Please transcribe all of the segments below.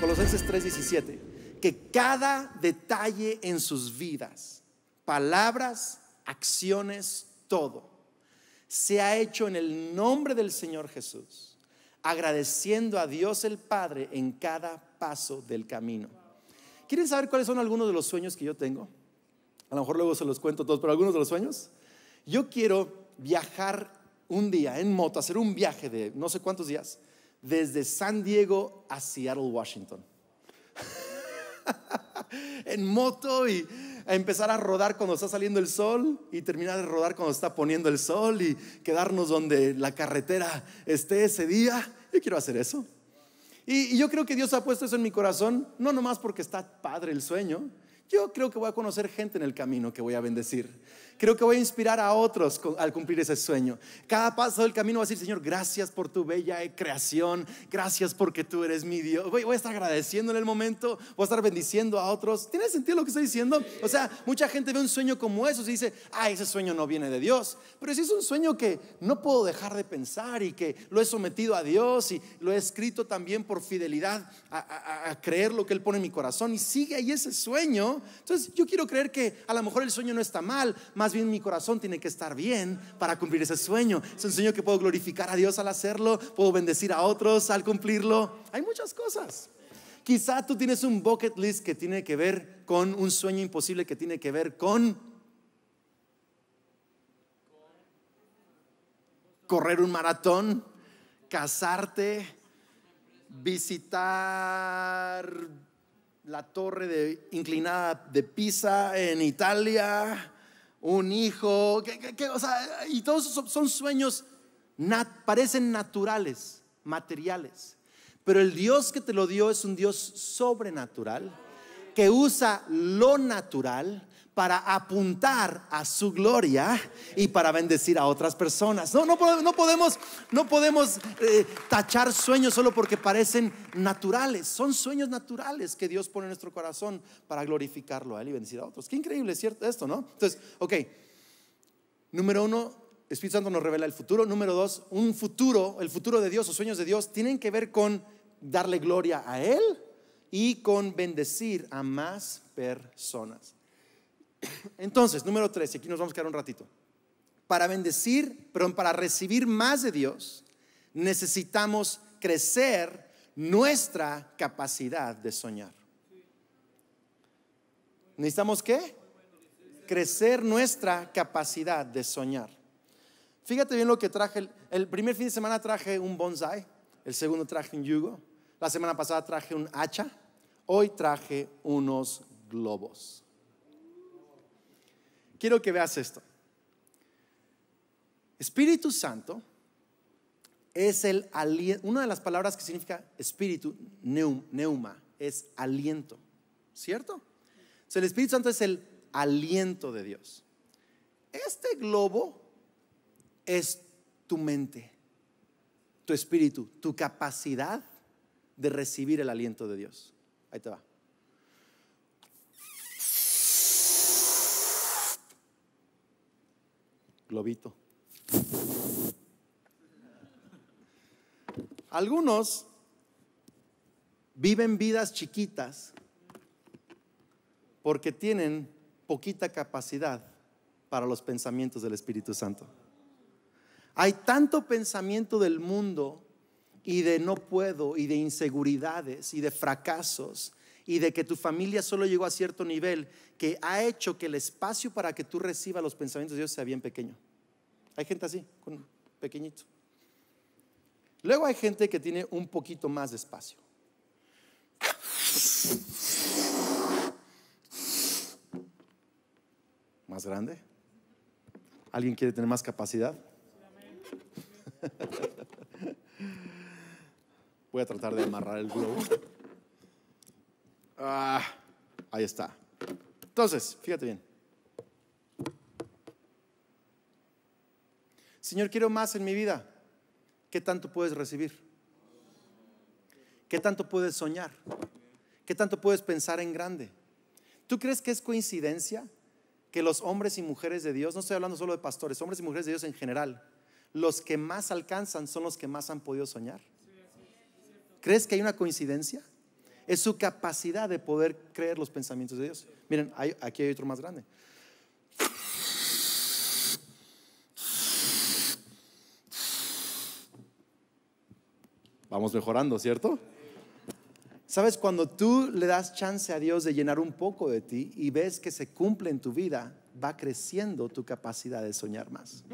Colosenses 3:17, que cada detalle en sus vidas, palabras, acciones, todo, se ha hecho en el nombre del Señor Jesús, agradeciendo a Dios el Padre en cada paso del camino. ¿Quieren saber cuáles son algunos de los sueños que yo tengo? A lo mejor luego se los cuento todos, pero algunos de los sueños. Yo quiero viajar un día en moto, hacer un viaje de no sé cuántos días desde San Diego a Seattle, Washington. en moto y empezar a rodar cuando está saliendo el sol y terminar de rodar cuando está poniendo el sol y quedarnos donde la carretera esté ese día. Yo quiero hacer eso. y yo creo que Dios ha puesto eso en mi corazón, no nomás porque está padre el sueño, yo creo que voy a conocer gente en el camino que voy a bendecir creo que voy a inspirar a otros al cumplir ese sueño. Cada paso del camino va a decir, Señor, gracias por tu bella creación, gracias porque tú eres mi Dios. Voy, voy a estar agradeciendo en el momento, voy a estar bendiciendo a otros. ¿Tiene sentido lo que estoy diciendo? O sea, mucha gente ve un sueño como eso y dice, ah, ese sueño no viene de Dios. Pero si es un sueño que no puedo dejar de pensar y que lo he sometido a Dios y lo he escrito también por fidelidad a, a creer lo que Él pone en mi corazón y sigue ahí ese sueño, entonces yo quiero creer que a lo mejor el sueño no está mal, más bien mi corazón tiene que estar bien para cumplir ese sueño. Es un sueño que puedo glorificar a Dios al hacerlo, puedo bendecir a otros al cumplirlo. Hay muchas cosas. Quizá tú tienes un bucket list que tiene que ver con un sueño imposible que tiene que ver con correr un maratón, casarte, visitar la torre de, inclinada de Pisa en Italia, un hijo, y todos son, sueños, parecen naturales, materiales. Pero el Dios que te lo dio es un Dios sobrenatural, que usa lo natural para apuntar a su gloria y para bendecir a otras personas. No, no, podemos, no podemos eh, tachar sueños solo porque parecen naturales. Son sueños naturales que Dios pone en nuestro corazón para glorificarlo a Él y bendecir a otros. Qué increíble, ¿cierto? Esto, ¿no? Entonces, ok. Número uno, Espíritu Santo nos revela el futuro. Número dos, un futuro, el futuro de Dios, o sueños de Dios, tienen que ver con darle gloria a Él y con bendecir a más personas. Entonces, número tres, y aquí nos vamos a quedar un ratito. Para bendecir, pero para recibir más de Dios, necesitamos crecer nuestra capacidad de soñar. ¿Necesitamos qué? Crecer nuestra capacidad de soñar. Fíjate bien lo que traje. El, el primer fin de semana traje un bonsai, el segundo traje un yugo, la semana pasada traje un hacha, hoy traje unos globos. Quiero que veas esto. Espíritu Santo es el aliento, una de las palabras que significa espíritu, neuma, es aliento, ¿cierto? el Espíritu Santo es el aliento de Dios. Este globo es tu mente, tu espíritu, tu capacidad de recibir el aliento de Dios. Ahí te va. globito. Algunos viven vidas chiquitas porque tienen poquita capacidad para los pensamientos del Espíritu Santo. Hay tanto pensamiento del mundo y de no puedo y de inseguridades y de fracasos y de que tu familia solo llegó a cierto nivel que ha hecho que el espacio para que tú recibas los pensamientos de Dios sea bien pequeño. Hay gente así, con pequeñito. Luego hay gente que tiene un poquito más de espacio. ¿Más grande? ¿Alguien quiere tener más capacidad? Voy a tratar de amarrar el globo. Ah, ahí está. Entonces, fíjate bien. Señor, quiero más en mi vida. ¿Qué tanto puedes recibir? ¿Qué tanto puedes soñar? ¿Qué tanto puedes pensar en grande? ¿Tú crees que es coincidencia que los hombres y mujeres de Dios, no estoy hablando solo de pastores, hombres y mujeres de Dios en general, los que más alcanzan son los que más han podido soñar? ¿Crees que hay una coincidencia? es su capacidad de poder creer los pensamientos de Dios. Miren, aquí hay otro más grande. Vamos mejorando, ¿cierto? Sabes, cuando tú le das chance a Dios de llenar un poco de ti y ves que se cumple en tu vida, va creciendo tu capacidad de soñar más.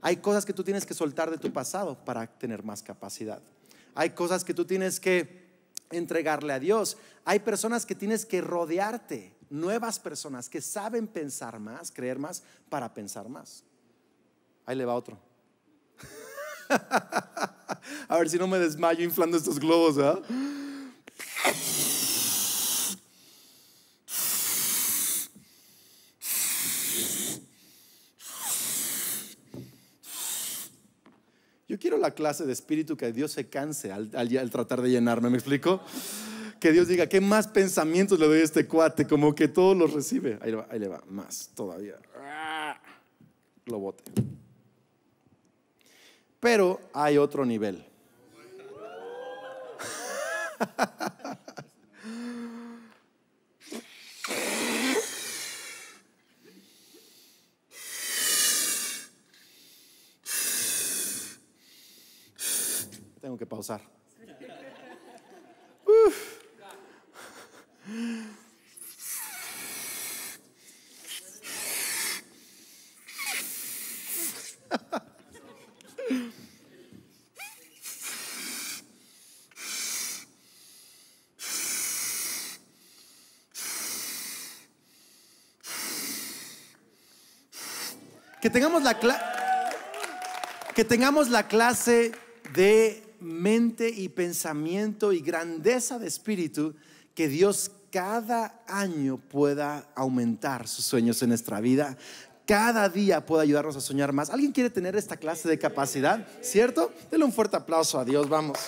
Hay cosas que tú tienes que soltar de tu pasado para tener más capacidad. Hay cosas que tú tienes que entregarle a Dios. Hay personas que tienes que rodearte, nuevas personas que saben pensar más, creer más, para pensar más. Ahí le va otro. a ver si no me desmayo inflando estos globos, clase de espíritu que Dios se canse al, tratar de llenarme, ¿me explico? Que Dios diga, ¿qué más pensamientos le doy a este cuate? Como que todo lo recibe. Ahí le va, ahí le va, más todavía. Lo bote. Pero hay otro nivel. que pausar. Que tengamos la que tengamos la clase de mente y pensamiento y grandeza de espíritu que Dios cada año pueda aumentar sus sueños en nuestra vida, cada día pueda ayudarnos a soñar más. ¿Alguien quiere tener esta clase de capacidad? ¿Cierto? Denle un fuerte aplauso a Dios, vamos.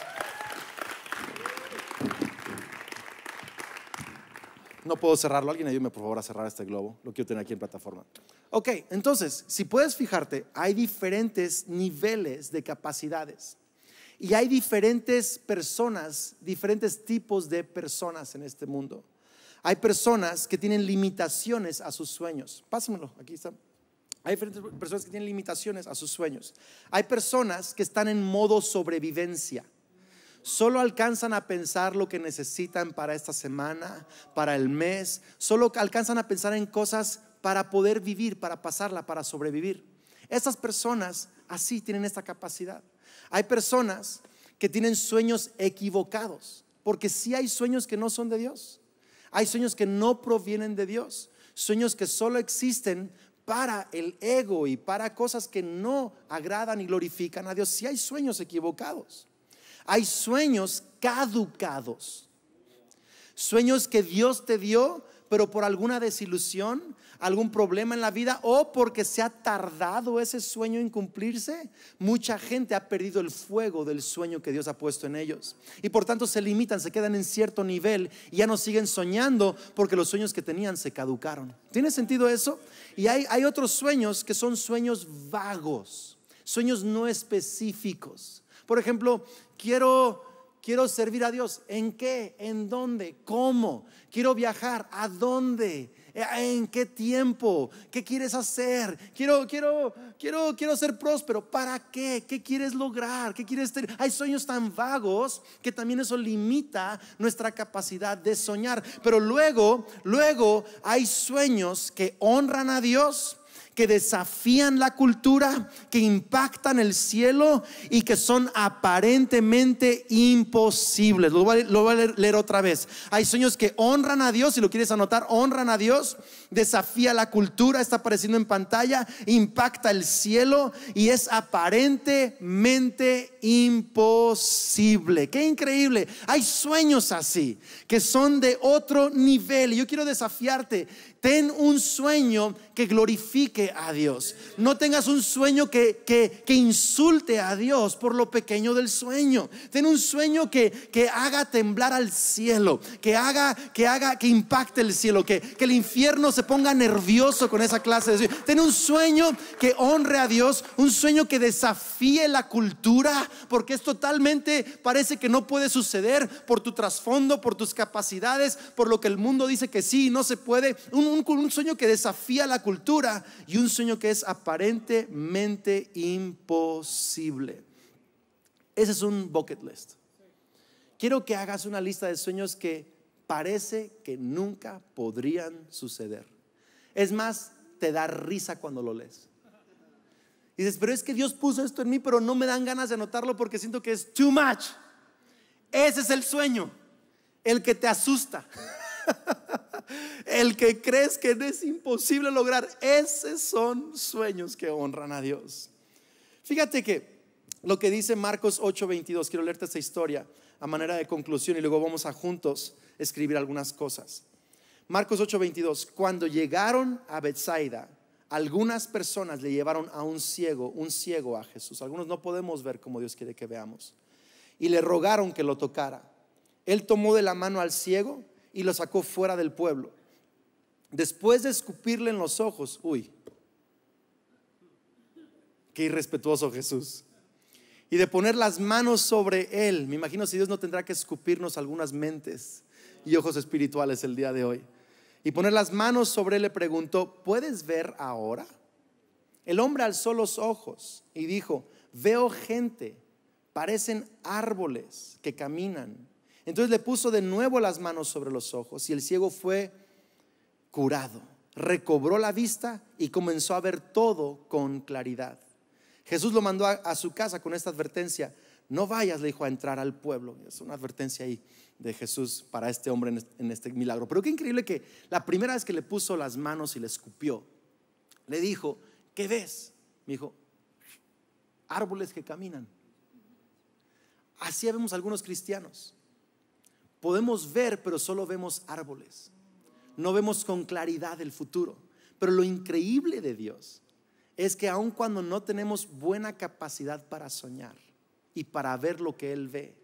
No puedo cerrarlo. Alguien ayúdeme por favor a cerrar este globo. Lo quiero tener aquí en plataforma. Ok, entonces, si puedes fijarte, hay diferentes niveles de capacidades. Y hay diferentes personas, diferentes tipos de personas en este mundo. Hay personas que tienen limitaciones a sus sueños. Pásamelo, aquí está. Hay diferentes personas que tienen limitaciones a sus sueños. Hay personas que están en modo sobrevivencia. Solo alcanzan a pensar lo que necesitan para esta semana, para el mes. Solo alcanzan a pensar en cosas para poder vivir, para pasarla, para sobrevivir. Estas personas así tienen esta capacidad. Hay personas que tienen sueños equivocados, porque si hay sueños que no son de Dios. Hay sueños que no provienen de Dios, sueños que solo existen para el ego y para cosas que no agradan y glorifican a Dios. Si hay sueños equivocados, hay sueños caducados, sueños que Dios te dio, pero por alguna desilusión, algún problema en la vida o porque se ha tardado ese sueño en cumplirse, mucha gente ha perdido el fuego del sueño que Dios ha puesto en ellos. Y por tanto se limitan, se quedan en cierto nivel y ya no siguen soñando porque los sueños que tenían se caducaron. ¿Tiene sentido eso? Y hay, hay otros sueños que son sueños vagos, sueños no específicos. Por ejemplo, quiero Quiero servir a Dios. ¿En qué? ¿En dónde? ¿Cómo? Quiero viajar. ¿A dónde? Eh, ¿En qué tiempo? ¿Qué quieres hacer? Quiero, quiero, quiero, quiero ser próspero. ¿Para qué? ¿Qué quieres lograr? ¿Qué quieres tener? Hay sueños tan vagos que también eso limita nuestra capacidad de soñar. Pero luego, luego hay sueños que honran a Dios, que desafían la cultura, que impactan el cielo y que son aparentemente imposibles. Lo voy, a, leer, otra vez. Hay sueños que honran a Dios, si lo quieres anotar, honran a Dios, desafía la cultura, está apareciendo en pantalla, impacta el cielo y es aparentemente imposible. Qué increíble. Hay sueños así, que son de otro nivel. yo quiero desafiarte Ten un sueño que glorifique a Dios. No tengas un sueño que, que, que insulte a Dios por lo pequeño del sueño. Ten un sueño que, que haga temblar al cielo, que haga, que haga, que impacte el cielo, que, el infierno se ponga nervioso con esa clase de sueño. Ten un sueño que honre a Dios, un sueño que desafíe la cultura, porque es totalmente, parece que no puede suceder por tu trasfondo, por tus capacidades, por lo que el mundo dice que sí y no se puede. Un un, sueño que desafía la cultura y un sueño que es aparentemente imposible. Ese es un bucket list. Quiero que hagas una lista de sueños que parece que nunca podrían suceder. Es más, te da risa cuando lo lees. Y dices, pero es que Dios puso esto en mí, pero no me dan ganas de anotarlo porque siento que es too much. Ese es el sueño, el que te asusta. El que crees que es imposible lograr. Esos son sueños que honran a Dios. Fíjate que lo que dice Marcos 8:22, quiero leerte esta historia a manera de conclusión y luego vamos a juntos escribir algunas cosas. Marcos 8:22, cuando llegaron a Bethsaida, algunas personas le llevaron a un ciego, un ciego a Jesús. Algunos no podemos ver como Dios quiere que veamos. Y le rogaron que lo tocara. Él tomó de la mano al ciego y lo sacó fuera del pueblo. Después de escupirle en los ojos, uy, qué irrespetuoso Jesús. Y de poner las manos sobre él, me imagino si Dios no tendrá que escupirnos algunas mentes y ojos espirituales el día de hoy. Y poner las manos sobre él le preguntó, ¿puedes ver ahora? El hombre alzó los ojos y dijo, veo gente, parecen árboles que caminan. Entonces le puso de nuevo las manos sobre los ojos y el ciego fue curado, recobró la vista y comenzó a ver todo con claridad. Jesús lo mandó a, su casa con esta advertencia. No vayas, le dijo, a entrar al pueblo. Es una advertencia ahí de Jesús para este hombre en este, milagro. Pero qué increíble que la primera vez que le puso las manos y le escupió, le dijo, ¿qué ves? Me dijo, árboles que caminan. Así vemos algunos cristianos. Podemos ver, pero solo vemos árboles. No vemos con claridad el futuro. Pero lo increíble de Dios es que aun cuando no tenemos buena capacidad para soñar y para ver lo que Él ve,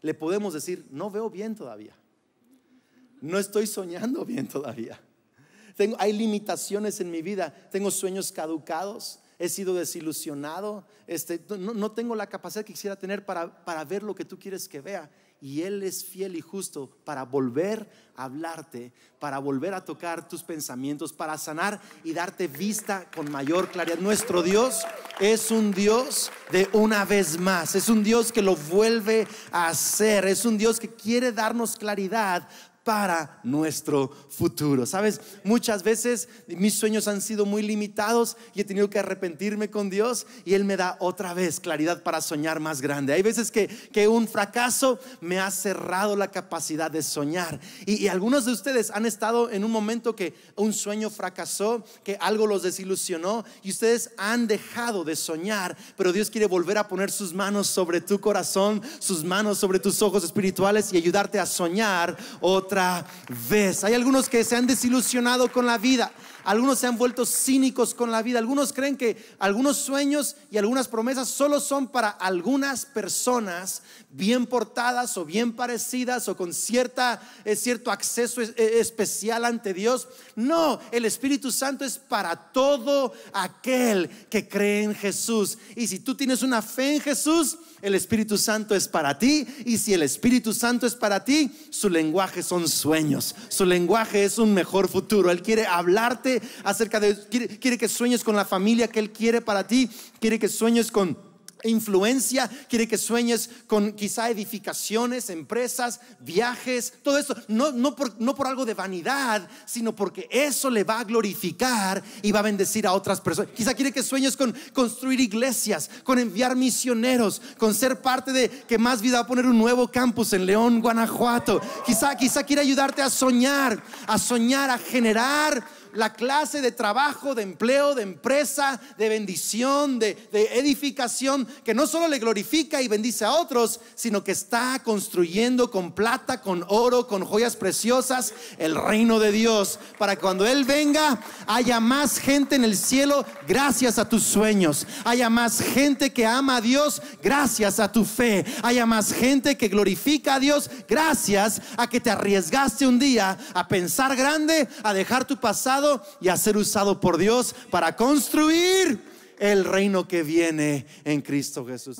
le podemos decir, no veo bien todavía. No estoy soñando bien todavía. Tengo, hay limitaciones en mi vida. Tengo sueños caducados. He sido desilusionado. Este, no, no, tengo la capacidad que quisiera tener para, para ver lo que tú quieres que vea y Él es fiel y justo para volver a hablarte, para volver a tocar tus pensamientos, para sanar y darte vista con mayor claridad. Nuestro Dios es un Dios de una vez más, es un Dios que lo vuelve a hacer, es un Dios que quiere darnos claridad para nuestro futuro. Sabes, muchas veces mis sueños han sido muy limitados y he tenido que arrepentirme con Dios y Él me da otra vez claridad para soñar más grande. Hay veces que, un fracaso me ha cerrado la capacidad de soñar. Y, y algunos de ustedes han estado en un momento que un sueño fracasó, que algo los desilusionó y ustedes han dejado de soñar, pero Dios quiere volver a poner sus manos sobre tu corazón, sus manos sobre tus ojos espirituales y ayudarte a soñar otra otra vez. Hay algunos que se han desilusionado con la vida. Algunos se han vuelto cínicos con la vida. Algunos creen que algunos sueños y algunas promesas solo son para algunas personas bien portadas o bien parecidas o con cierta, eh, cierto acceso eh, especial ante Dios. No, el Espíritu Santo es para todo aquel que cree en Jesús. Y si tú tienes una fe en Jesús, el Espíritu Santo es para ti. Y si el Espíritu Santo es para ti, su lenguaje son sueños. Su lenguaje es un mejor futuro. Él quiere hablarte acerca de quiere, que sueñes con la familia que Él quiere para ti, quiere que sueñes con influencia, quiere que sueñes con quizá edificaciones, empresas, viajes, todo eso, no, no, por, no, por, algo de vanidad, sino porque eso le va a glorificar y va a bendecir a otras personas. Quizá quiere que sueñes con construir iglesias, con enviar misioneros, con ser parte de que más vida va a poner un nuevo campus en León, Guanajuato. Quizá, quizá quiere ayudarte a soñar, a soñar, a generar la clase de trabajo, de empleo, de empresa, de bendición, de, edificación, que no solo le glorifica y bendice a otros, sino que está construyendo con plata, con oro, con joyas preciosas el reino de Dios, para que cuando Él venga haya más gente en el cielo gracias a tus sueños, haya más gente que ama a Dios gracias a tu fe, haya más gente que glorifica a Dios gracias a que te arriesgaste un día a pensar grande, a dejar tu pasado y a ser usado por Dios para construir el reino que viene en Cristo Jesús.